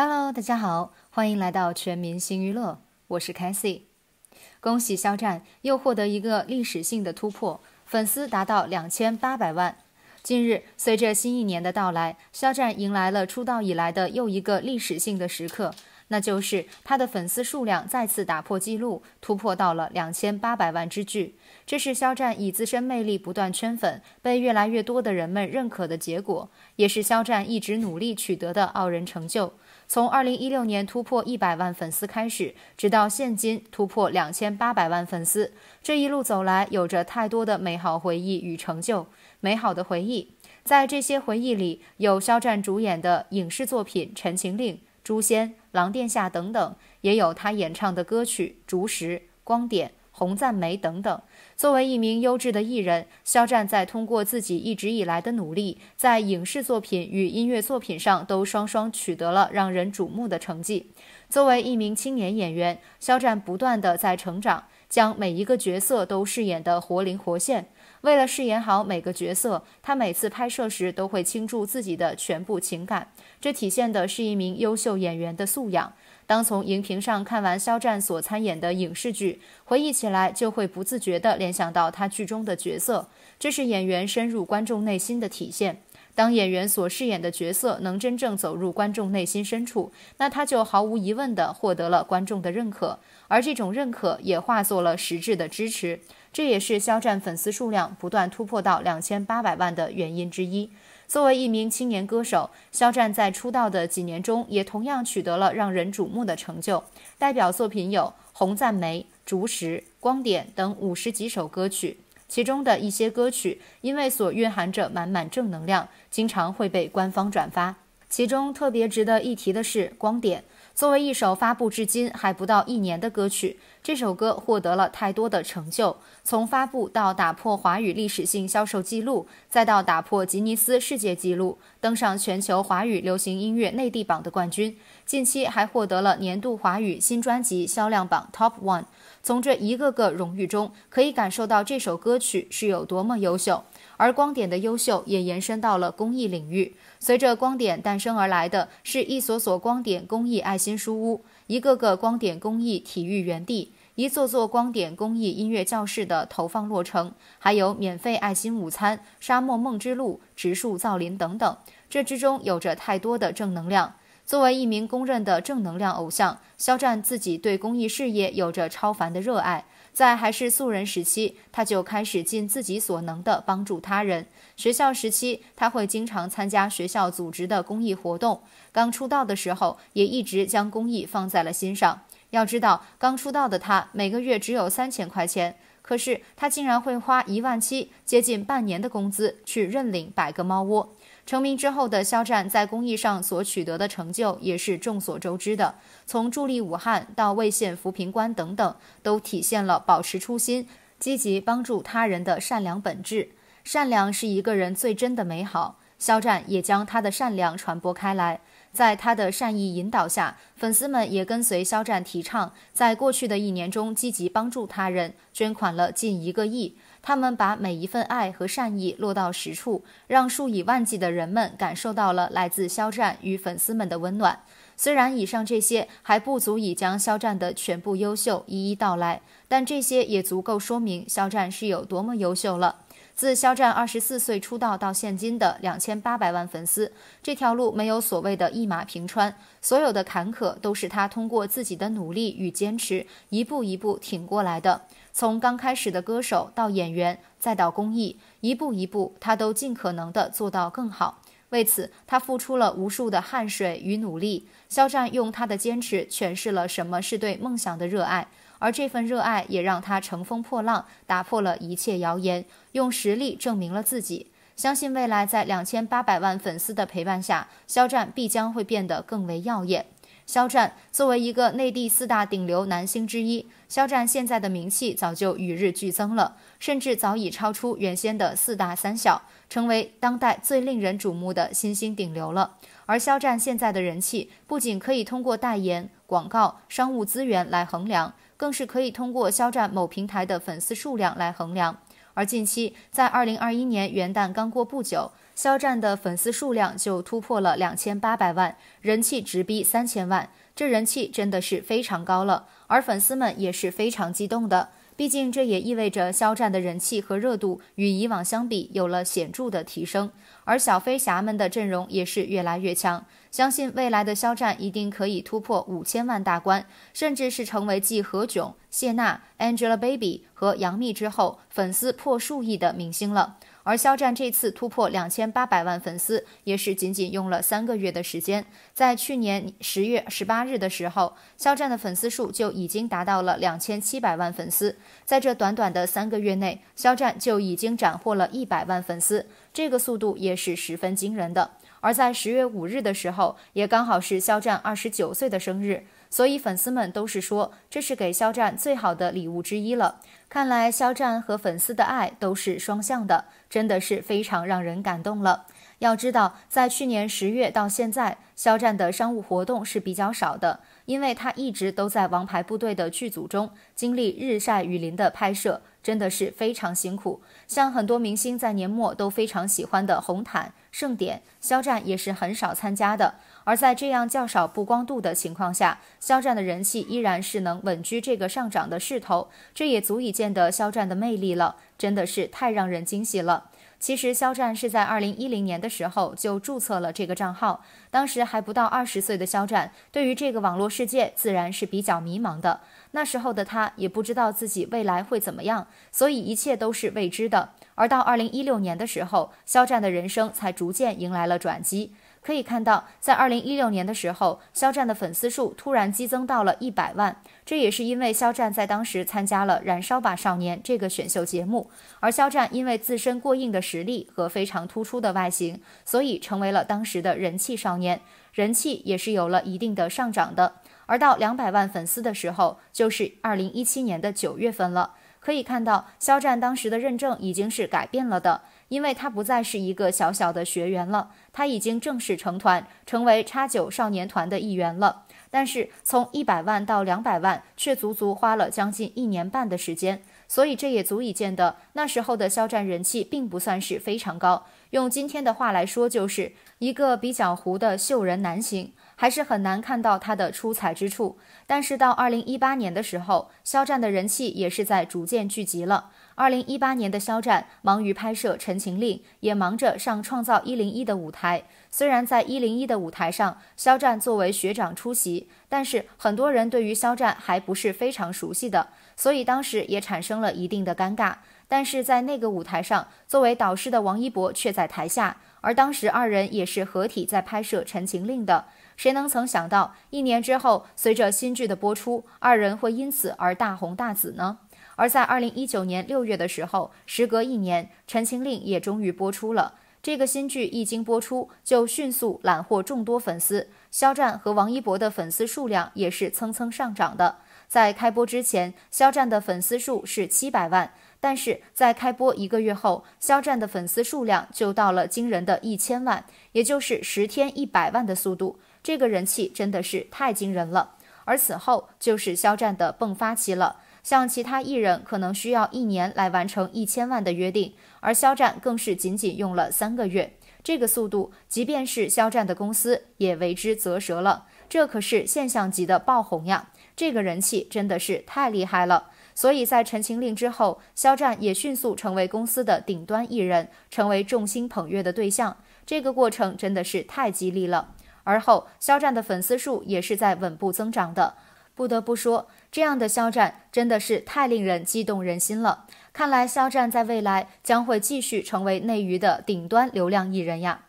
Hello，大家好，欢迎来到全民新娱乐，我是凯 a 恭喜肖战又获得一个历史性的突破，粉丝达到两千八百万。近日，随着新一年的到来，肖战迎来了出道以来的又一个历史性的时刻。那就是他的粉丝数量再次打破记录，突破到了两千八百万之巨。这是肖战以自身魅力不断圈粉，被越来越多的人们认可的结果，也是肖战一直努力取得的傲人成就。从二零一六年突破一百万粉丝开始，直到现今突破两千八百万粉丝，这一路走来有着太多的美好回忆与成就。美好的回忆，在这些回忆里，有肖战主演的影视作品《陈情令》。诛仙、狼殿下等等，也有他演唱的歌曲《竹石》《光点》《红赞梅》等等。作为一名优质的艺人，肖战在通过自己一直以来的努力，在影视作品与音乐作品上都双双取得了让人瞩目的成绩。作为一名青年演员，肖战不断的在成长，将每一个角色都饰演的活灵活现。为了饰演好每个角色，他每次拍摄时都会倾注自己的全部情感，这体现的是一名优秀演员的素养。当从荧屏上看完肖战所参演的影视剧，回忆起来就会不自觉的联想到他剧中的角色，这是演员深入观众内心的体现。当演员所饰演的角色能真正走入观众内心深处，那他就毫无疑问的获得了观众的认可，而这种认可也化作了实质的支持。这也是肖战粉丝数量不断突破到两千八百万的原因之一。作为一名青年歌手，肖战在出道的几年中也同样取得了让人瞩目的成就，代表作品有《红赞梅》《竹石》《光点》等五十几首歌曲，其中的一些歌曲因为所蕴含着满满正能量，经常会被官方转发。其中特别值得一提的是《光点》。作为一首发布至今还不到一年的歌曲，这首歌获得了太多的成就。从发布到打破华语历史性销售记录，再到打破吉尼斯世界纪录，登上全球华语流行音乐内地榜的冠军，近期还获得了年度华语新专辑销量榜 Top One。从这一个个荣誉中，可以感受到这首歌曲是有多么优秀。而光点的优秀也延伸到了公益领域。随着光点诞生而来的，是一所所光点公益爱心书屋，一个个光点公益体育园地，一座座光点公益音乐教室的投放落成，还有免费爱心午餐、沙漠梦之路、植树造林等等。这之中有着太多的正能量。作为一名公认的正能量偶像，肖战自己对公益事业有着超凡的热爱。在还是素人时期，他就开始尽自己所能的帮助他人。学校时期，他会经常参加学校组织的公益活动。刚出道的时候，也一直将公益放在了心上。要知道，刚出道的他每个月只有三千块钱，可是他竟然会花一万七，接近半年的工资去认领百个猫窝。成名之后的肖战在公益上所取得的成就也是众所周知的，从助力武汉到未县扶贫官等等，都体现了保持初心、积极帮助他人的善良本质。善良是一个人最真的美好，肖战也将他的善良传播开来。在他的善意引导下，粉丝们也跟随肖战提倡，在过去的一年中积极帮助他人，捐款了近一个亿。他们把每一份爱和善意落到实处，让数以万计的人们感受到了来自肖战与粉丝们的温暖。虽然以上这些还不足以将肖战的全部优秀一一道来，但这些也足够说明肖战是有多么优秀了。自肖战二十四岁出道到现今的两千八百万粉丝，这条路没有所谓的一马平川，所有的坎坷都是他通过自己的努力与坚持，一步一步挺过来的。从刚开始的歌手到演员，再到公益，一步一步，他都尽可能的做到更好。为此，他付出了无数的汗水与努力。肖战用他的坚持诠释了什么是对梦想的热爱。而这份热爱也让他乘风破浪，打破了一切谣言，用实力证明了自己。相信未来在两千八百万粉丝的陪伴下，肖战必将会变得更为耀眼。肖战作为一个内地四大顶流男星之一，肖战现在的名气早就与日俱增了，甚至早已超出原先的四大三小，成为当代最令人瞩目的新兴顶流了。而肖战现在的人气不仅可以通过代言、广告、商务资源来衡量。更是可以通过肖战某平台的粉丝数量来衡量。而近期，在二零二一年元旦刚过不久，肖战的粉丝数量就突破了两千八百万，人气直逼三千万，这人气真的是非常高了。而粉丝们也是非常激动的。毕竟，这也意味着肖战的人气和热度与以往相比有了显著的提升，而小飞侠们的阵容也是越来越强。相信未来的肖战一定可以突破五千万大关，甚至是成为继何炅、谢娜、Angelababy 和杨幂之后粉丝破数亿的明星了。而肖战这次突破两千八百万粉丝，也是仅仅用了三个月的时间。在去年十月十八日的时候，肖战的粉丝数就已经达到了两千七百万粉丝。在这短短的三个月内，肖战就已经斩获了一百万粉丝，这个速度也是十分惊人的。而在十月五日的时候，也刚好是肖战二十九岁的生日。所以粉丝们都是说，这是给肖战最好的礼物之一了。看来肖战和粉丝的爱都是双向的，真的是非常让人感动了。要知道，在去年十月到现在，肖战的商务活动是比较少的，因为他一直都在《王牌部队》的剧组中，经历日晒雨淋的拍摄，真的是非常辛苦。像很多明星在年末都非常喜欢的红毯。盛典，肖战也是很少参加的。而在这样较少曝光度的情况下，肖战的人气依然是能稳居这个上涨的势头，这也足以见得肖战的魅力了。真的是太让人惊喜了。其实，肖战是在二零一零年的时候就注册了这个账号。当时还不到二十岁的肖战，对于这个网络世界自然是比较迷茫的。那时候的他也不知道自己未来会怎么样，所以一切都是未知的。而到二零一六年的时候，肖战的人生才逐渐迎来了转机。可以看到，在二零一六年的时候，肖战的粉丝数突然激增到了一百万，这也是因为肖战在当时参加了《燃烧吧少年》这个选秀节目，而肖战因为自身过硬的实力和非常突出的外形，所以成为了当时的人气少年，人气也是有了一定的上涨的。而到两百万粉丝的时候，就是二零一七年的九月份了。可以看到，肖战当时的认证已经是改变了的。因为他不再是一个小小的学员了，他已经正式成团，成为叉九少年团的一员了。但是从一百万到两百万，却足足花了将近一年半的时间，所以这也足以见得那时候的肖战人气并不算是非常高。用今天的话来说，就是一个比较糊的秀人男行还是很难看到他的出彩之处。但是到二零一八年的时候，肖战的人气也是在逐渐聚集了。二零一八年的肖战忙于拍摄《陈情令》，也忙着上《创造一零一》的舞台。虽然在一零一的舞台上，肖战作为学长出席，但是很多人对于肖战还不是非常熟悉的，所以当时也产生了一定的尴尬。但是在那个舞台上，作为导师的王一博却在台下，而当时二人也是合体在拍摄《陈情令》的。谁能曾想到，一年之后，随着新剧的播出，二人会因此而大红大紫呢？而在二零一九年六月的时候，时隔一年，《陈情令》也终于播出了。这个新剧一经播出，就迅速揽获众多粉丝，肖战和王一博的粉丝数量也是蹭蹭上涨的。在开播之前，肖战的粉丝数是七百万。但是在开播一个月后，肖战的粉丝数量就到了惊人的一千万，也就是十天一百万的速度，这个人气真的是太惊人了。而此后就是肖战的迸发期了，像其他艺人可能需要一年来完成一千万的约定，而肖战更是仅仅用了三个月，这个速度即便是肖战的公司也为之啧舌了，这可是现象级的爆红呀！这个人气真的是太厉害了。所以在《陈情令》之后，肖战也迅速成为公司的顶端艺人，成为众星捧月的对象。这个过程真的是太激励了。而后，肖战的粉丝数也是在稳步增长的。不得不说，这样的肖战真的是太令人激动人心了。看来，肖战在未来将会继续成为内娱的顶端流量艺人呀。